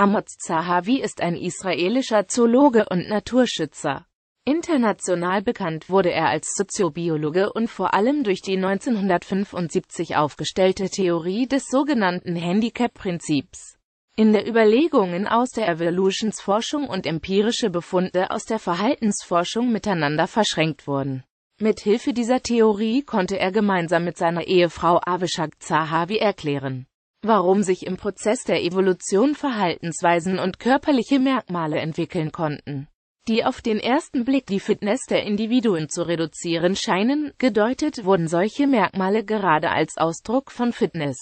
Amotz Zahavi ist ein israelischer Zoologe und Naturschützer. International bekannt wurde er als Soziobiologe und vor allem durch die 1975 aufgestellte Theorie des sogenannten Handicap-Prinzips. In der Überlegungen aus der Evolutionsforschung und empirische Befunde aus der Verhaltensforschung miteinander verschränkt wurden. Mit Hilfe dieser Theorie konnte er gemeinsam mit seiner Ehefrau Avishak Zahavi erklären, warum sich im Prozess der Evolution Verhaltensweisen und körperliche Merkmale entwickeln konnten, die auf den ersten Blick die Fitness der Individuen zu reduzieren scheinen, gedeutet wurden solche Merkmale gerade als Ausdruck von Fitness.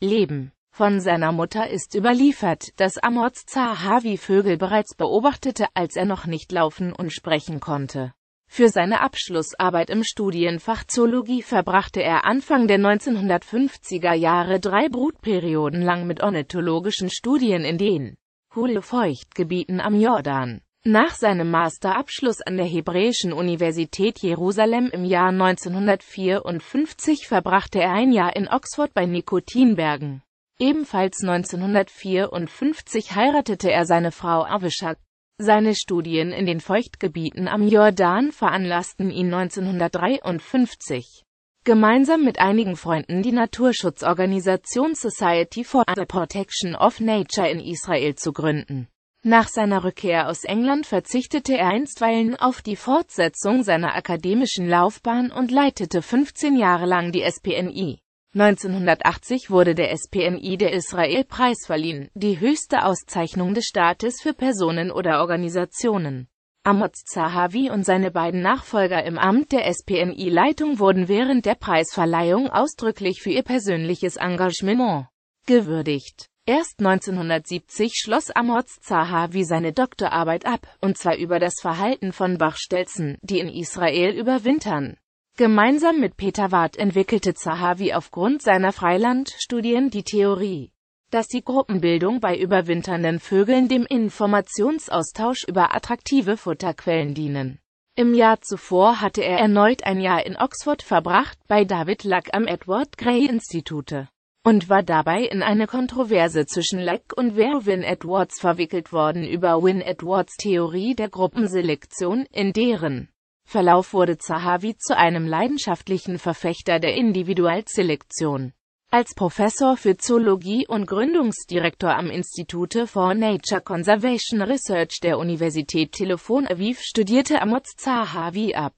Leben von seiner Mutter ist überliefert, dass Amorz Zaha wie Vögel bereits beobachtete, als er noch nicht laufen und sprechen konnte. Für seine Abschlussarbeit im Studienfach Zoologie verbrachte er Anfang der 1950er Jahre drei Brutperioden lang mit ornithologischen Studien in den Hulefeuchtgebieten am Jordan. Nach seinem Masterabschluss an der Hebräischen Universität Jerusalem im Jahr 1954 verbrachte er ein Jahr in Oxford bei Nikotinbergen. Ebenfalls 1954 heiratete er seine Frau Avishak seine Studien in den Feuchtgebieten am Jordan veranlassten ihn 1953, gemeinsam mit einigen Freunden die Naturschutzorganisation Society for the Protection of Nature in Israel zu gründen. Nach seiner Rückkehr aus England verzichtete er einstweilen auf die Fortsetzung seiner akademischen Laufbahn und leitete 15 Jahre lang die SPNI. 1980 wurde der SPNI der Israel-Preis verliehen, die höchste Auszeichnung des Staates für Personen oder Organisationen. Amos Zahavi und seine beiden Nachfolger im Amt der spni leitung wurden während der Preisverleihung ausdrücklich für ihr persönliches Engagement gewürdigt. Erst 1970 schloss Amorz Zahavi seine Doktorarbeit ab, und zwar über das Verhalten von Bachstelzen, die in Israel überwintern. Gemeinsam mit Peter Ward entwickelte Zahavi aufgrund seiner Freilandstudien die Theorie, dass die Gruppenbildung bei überwinternden Vögeln dem Informationsaustausch über attraktive Futterquellen dienen. Im Jahr zuvor hatte er erneut ein Jahr in Oxford verbracht, bei David Luck am Edward Gray Institute, und war dabei in eine Kontroverse zwischen Luck und Werwin Edwards verwickelt worden über Win Edwards Theorie der Gruppenselektion, in deren Verlauf wurde Zahavi zu einem leidenschaftlichen Verfechter der Individualselektion. Als Professor für Zoologie und Gründungsdirektor am Institute for Nature Conservation Research der Universität Telefon Aviv studierte Amotz Zahavi ab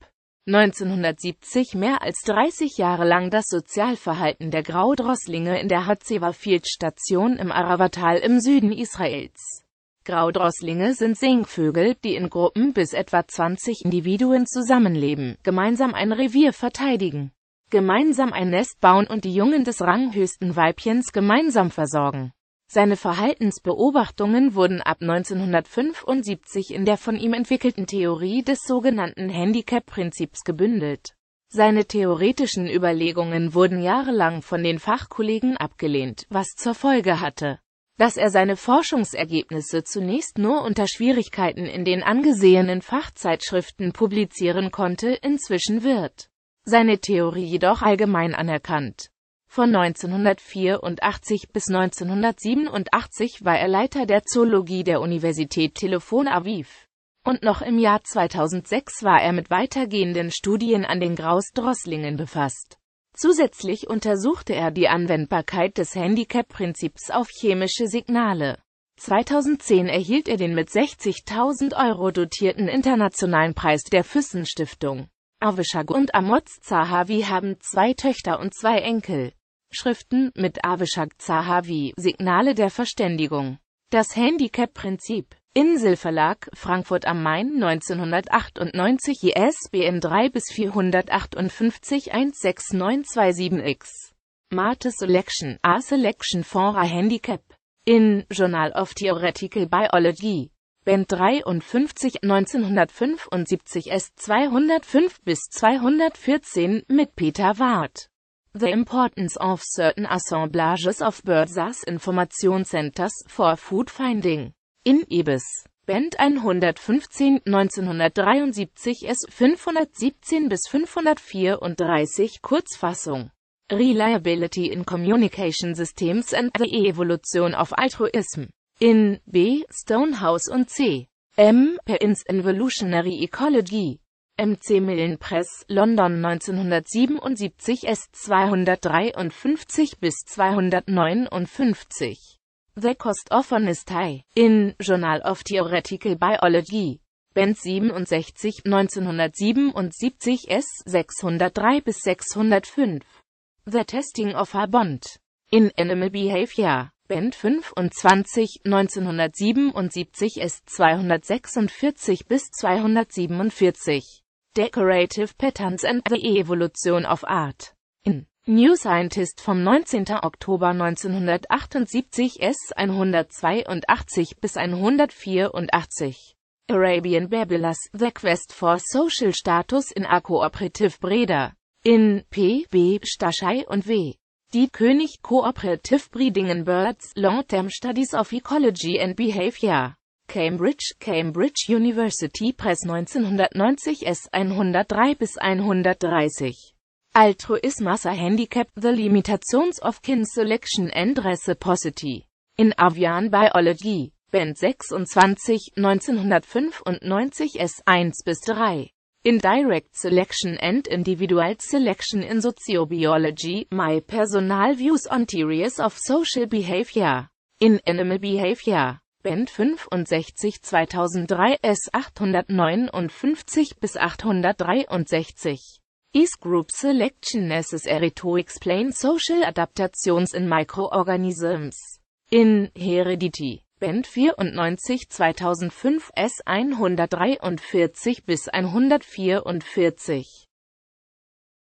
1970 mehr als 30 Jahre lang das Sozialverhalten der Graudrosslinge in der Hatzeva Field Station im Aravatal im Süden Israels. Graudrosslinge sind Singvögel, die in Gruppen bis etwa 20 Individuen zusammenleben, gemeinsam ein Revier verteidigen, gemeinsam ein Nest bauen und die Jungen des ranghöchsten Weibchens gemeinsam versorgen. Seine Verhaltensbeobachtungen wurden ab 1975 in der von ihm entwickelten Theorie des sogenannten Handicap-Prinzips gebündelt. Seine theoretischen Überlegungen wurden jahrelang von den Fachkollegen abgelehnt, was zur Folge hatte dass er seine Forschungsergebnisse zunächst nur unter Schwierigkeiten in den angesehenen Fachzeitschriften publizieren konnte, inzwischen wird seine Theorie jedoch allgemein anerkannt. Von 1984 bis 1987 war er Leiter der Zoologie der Universität Telefon Aviv. Und noch im Jahr 2006 war er mit weitergehenden Studien an den Graus-Drosslingen befasst. Zusätzlich untersuchte er die Anwendbarkeit des Handicap-Prinzips auf chemische Signale. 2010 erhielt er den mit 60.000 Euro dotierten internationalen Preis der Füssen-Stiftung. Avishag und Amods Zahavi haben zwei Töchter und zwei Enkel. Schriften mit Avishag Zahavi, Signale der Verständigung. Das Handicap-Prinzip Insel Verlag, Frankfurt am Main 1998 ISBN 3 bis 458 16927X. Martes Selection, A Selection for a Handicap. In Journal of Theoretical Biology. Band 53 1975 S 205 bis 214 mit Peter Ward. The Importance of Certain Assemblages of Birdsas Information Centers for Food Finding in Ibis. Band 115 1973 S 517 bis 534 Kurzfassung Reliability in Communication Systems and the Evolution of Altruism in B. Stonehouse und C. M. Perrins Evolutionary Ecology MC Millen Press, London 1977 S 253 bis 259 The Cost of Honesty, in Journal of Theoretical Biology, Band 67, 1977 S. 603 bis 605. The Testing of a Bond, in Animal Behavior, Band 25, 1977 S. 246 bis 247. Decorative Patterns and the Evolution of Art, in New Scientist vom 19. Oktober 1978 S. 182 bis 184. Arabian Babylas, The Quest for Social Status in A Cooperative Breda. In P. B. Staschei und W. Die König Cooperative Breedingen Birds, Long-Term Studies of Ecology and Behavior. Cambridge, Cambridge University Press 1990 S. 103 bis 130. Altruismus a handicap, the limitations of kin selection and reciprocity. In Avian Biology, Band 26, 1995 S1 bis 3. In Direct Selection and Individual Selection in Sociobiology, My Personal Views on Theories of Social Behavior. In Animal Behavior, Band 65 2003 S859 bis 863. Is group selection necessary to explain social adaptations in microorganisms? In Heredity, Band 94 2005 S 143 bis 144